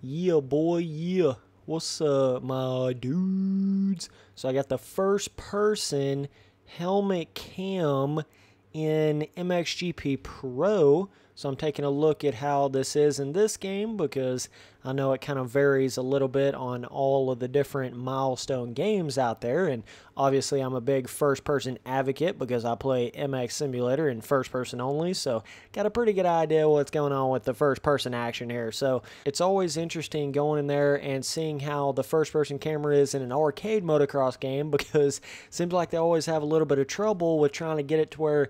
Yeah, boy, yeah. What's up, my dudes? So I got the first person helmet cam in MXGP Pro. So I'm taking a look at how this is in this game because I know it kind of varies a little bit on all of the different milestone games out there. And obviously, I'm a big first person advocate because I play MX Simulator in first person only. So, got a pretty good idea what's going on with the first person action here. So, it's always interesting going in there and seeing how the first person camera is in an arcade motocross game because seems like they always have a little bit of trouble with trying to get it to where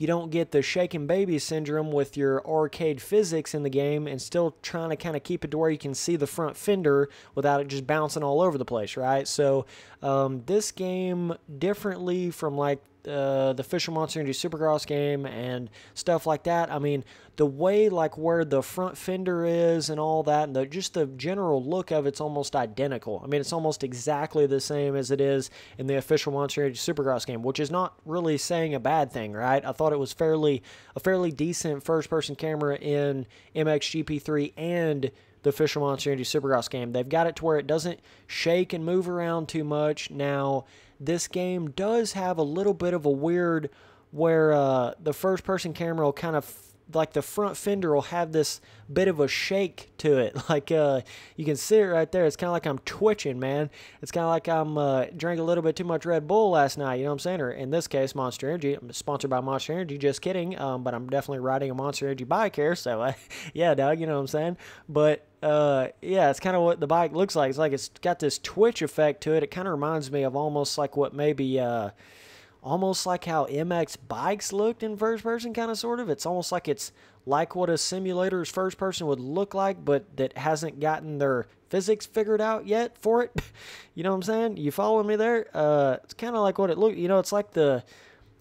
you don't get the shaken baby syndrome with your arcade physics in the game and still trying to kind of keep it to where you can see the front fender without it just bouncing all over the place, right? So um, this game, differently from like uh, the Monster Energy Supercross game and stuff like that. I mean, the way like where the front fender is and all that, and the, just the general look of it's almost identical. I mean, it's almost exactly the same as it is in the official Monster Energy Supercross game, which is not really saying a bad thing, right? I thought it was fairly a fairly decent first-person camera in MXGP3 and the Fisher Monster Energy Supercross game. They've got it to where it doesn't shake and move around too much now this game does have a little bit of a weird where uh, the first person camera will kind of like the front fender will have this bit of a shake to it. Like uh, you can see it right there. It's kind of like I'm twitching, man. It's kind of like I'm uh, drank a little bit too much Red Bull last night. You know what I'm saying? Or in this case, Monster Energy. I'm sponsored by Monster Energy. Just kidding. Um, but I'm definitely riding a Monster Energy bike here. So yeah, Doug. You know what I'm saying? But uh, yeah, it's kind of what the bike looks like. It's like it's got this twitch effect to it. It kind of reminds me of almost like what maybe, uh, almost like how MX bikes looked in first person, kind of sort of. It's almost like it's like what a simulator's first person would look like, but that hasn't gotten their physics figured out yet for it. you know what I'm saying? You following me there? Uh, it's kind of like what it looked. You know, it's like the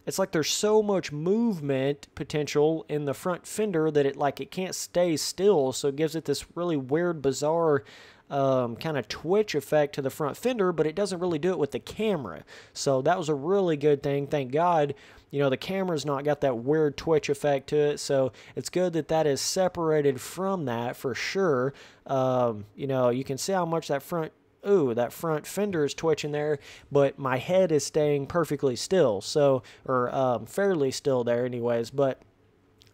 it's like there's so much movement potential in the front fender that it like it can't stay still so it gives it this really weird bizarre um, kind of twitch effect to the front fender, but it doesn't really do it with the camera. So that was a really good thing. Thank God, you know, the camera's not got that weird twitch effect to it. So it's good that that is separated from that for sure. Um, you know, you can see how much that front ooh, that front fender is twitching there, but my head is staying perfectly still. So, or um, fairly still there, anyways. But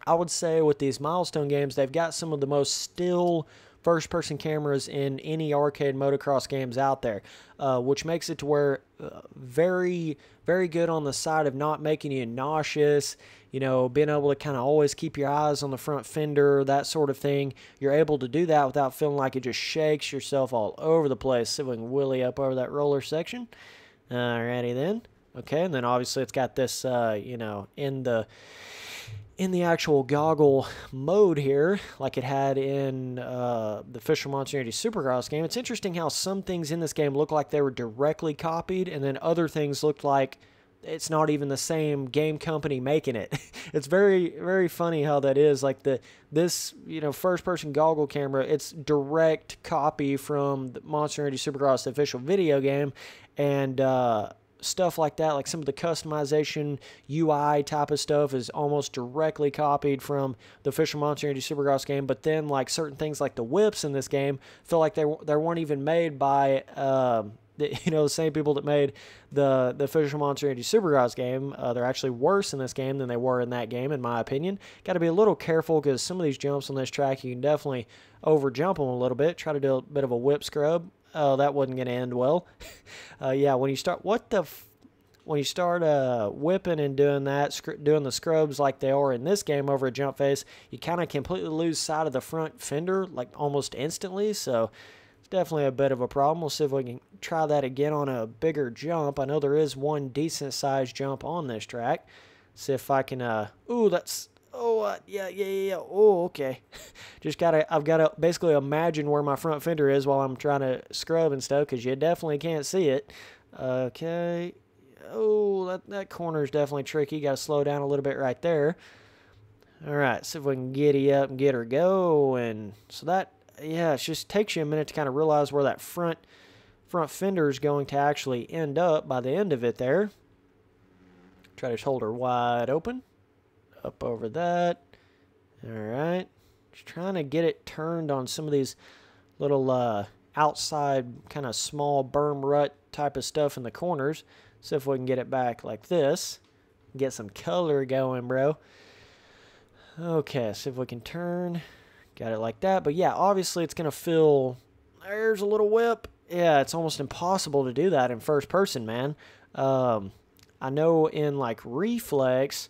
I would say with these milestone games, they've got some of the most still first person cameras in any arcade motocross games out there, uh, which makes it to where uh, very, very good on the side of not making you nauseous, you know, being able to kind of always keep your eyes on the front fender, that sort of thing. You're able to do that without feeling like it just shakes yourself all over the place. See Willie we can willy up over that roller section. Alrighty then. Okay, and then obviously it's got this, uh, you know, in the in the actual goggle mode here, like it had in uh, the Fisher Monster Energy Supercross game, it's interesting how some things in this game look like they were directly copied, and then other things looked like it's not even the same game company making it. it's very very funny how that is. Like the this you know first person goggle camera, it's direct copy from the Monster Energy Supercross official video game, and uh, stuff like that, like some of the customization UI type of stuff is almost directly copied from the official Monster Energy Supercross game. But then like certain things like the whips in this game feel like they, they weren't even made by, um, the, you know, the same people that made the, the official Monster Energy Supercross game. Uh, they're actually worse in this game than they were in that game, in my opinion. Got to be a little careful because some of these jumps on this track, you can definitely over jump them a little bit. Try to do a bit of a whip scrub oh, that wasn't going to end well. uh, yeah, when you start, what the, when you start uh, whipping and doing that, doing the scrubs like they are in this game over a jump face, you kind of completely lose sight of the front fender like almost instantly. So it's definitely a bit of a problem. We'll see if we can try that again on a bigger jump. I know there is one decent sized jump on this track. See if I can, uh, ooh, that's oh, uh, yeah, yeah, yeah, oh, okay. Just gotta, I've gotta basically imagine where my front fender is while I'm trying to scrub and stuff, because you definitely can't see it. Okay, oh, that, that corner is definitely tricky. Gotta slow down a little bit right there. All right, see if we can giddy up and get her going. So that, yeah, it just takes you a minute to kind of realize where that front front fender is going to actually end up by the end of it there. Try to hold her wide open up over that. All right. Just trying to get it turned on some of these little uh, outside kind of small berm rut type of stuff in the corners. So if we can get it back like this, get some color going, bro. Okay, See if we can turn, got it like that. But yeah, obviously it's going to feel, there's a little whip. Yeah, it's almost impossible to do that in first person, man. Um, I know in like reflex,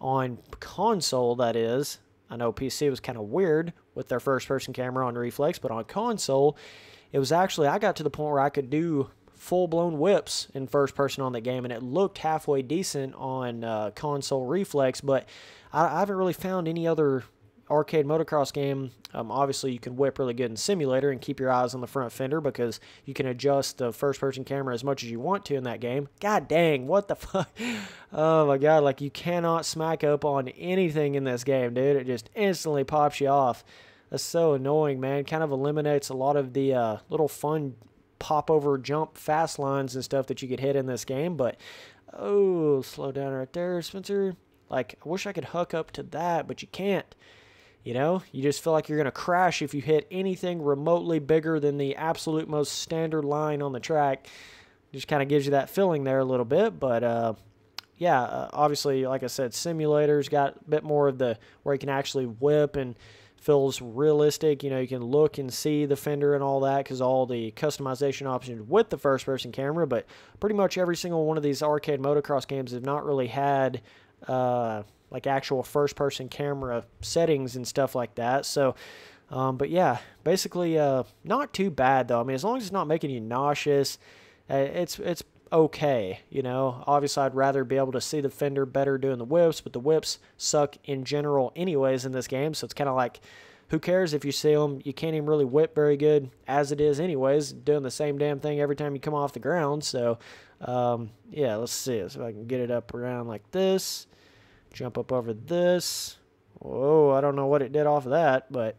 on console, that is. I know PC was kind of weird with their first person camera on reflex, but on console, it was actually, I got to the point where I could do full blown whips in first person on the game, and it looked halfway decent on uh, console reflex, but I, I haven't really found any other arcade motocross game, um, obviously you can whip really good in simulator and keep your eyes on the front fender because you can adjust the first person camera as much as you want to in that game. God dang, what the fuck? Oh my god, like you cannot smack up on anything in this game, dude. It just instantly pops you off. That's so annoying, man. Kind of eliminates a lot of the uh, little fun pop over jump fast lines and stuff that you could hit in this game, but oh, slow down right there, Spencer. Like, I wish I could hook up to that, but you can't. You know, you just feel like you're going to crash if you hit anything remotely bigger than the absolute most standard line on the track. Just kind of gives you that feeling there a little bit, but uh, yeah, uh, obviously, like I said, simulators got a bit more of the where you can actually whip and feels realistic. You know, you can look and see the fender and all that because all the customization options with the first person camera. But pretty much every single one of these arcade motocross games have not really had uh, like actual first person camera settings and stuff like that. So, um, but yeah, basically uh, not too bad though. I mean, as long as it's not making you nauseous, uh, it's it's okay. You know, obviously I'd rather be able to see the fender better doing the whips, but the whips suck in general anyways in this game. So it's kind of like who cares if you see them? You can't even really whip very good as it is, anyways, doing the same damn thing every time you come off the ground. So, um, yeah, let's see. So if I can get it up around like this. Jump up over this. Oh, I don't know what it did off of that, but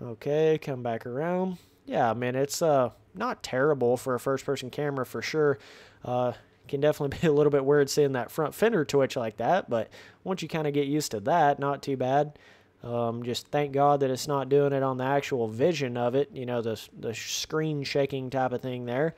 okay, come back around. Yeah, man, it's uh not terrible for a first-person camera for sure. Uh, can definitely be a little bit weird seeing that front fender twitch like that, but once you kind of get used to that, not too bad. Um, just thank God that it's not doing it on the actual vision of it, you know, the, the screen shaking type of thing there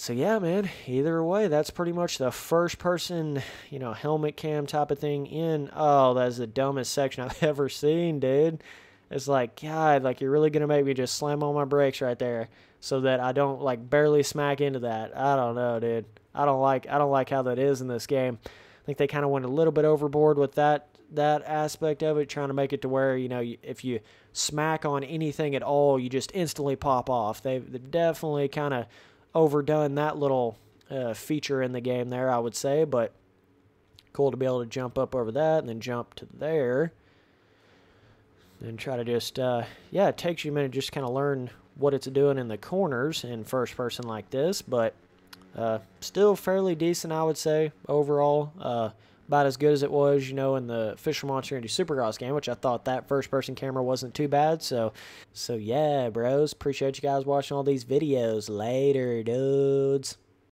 so yeah, man, either way, that's pretty much the first person, you know, helmet cam type of thing in. Oh, that's the dumbest section I've ever seen, dude. It's like, God, like you're really gonna make me just slam on my brakes right there so that I don't like barely smack into that. I don't know, dude. I don't like I don't like how that is in this game. I think they kind of went a little bit overboard with that that aspect of it, trying to make it to where you know if you smack on anything at all, you just instantly pop off. They've, they've definitely kind of overdone that little uh, feature in the game there, I would say, but cool to be able to jump up over that and then jump to there. And try to just, uh, yeah, it takes you a minute to just kind of learn what it's doing in the corners in first person like this, but uh, still fairly decent, I would say, overall. Uh, about as good as it was, you know, in the Fisher Monster and Supercross game, which I thought that first person camera wasn't too bad. So, so yeah, bros. Appreciate you guys watching all these videos. Later, dudes.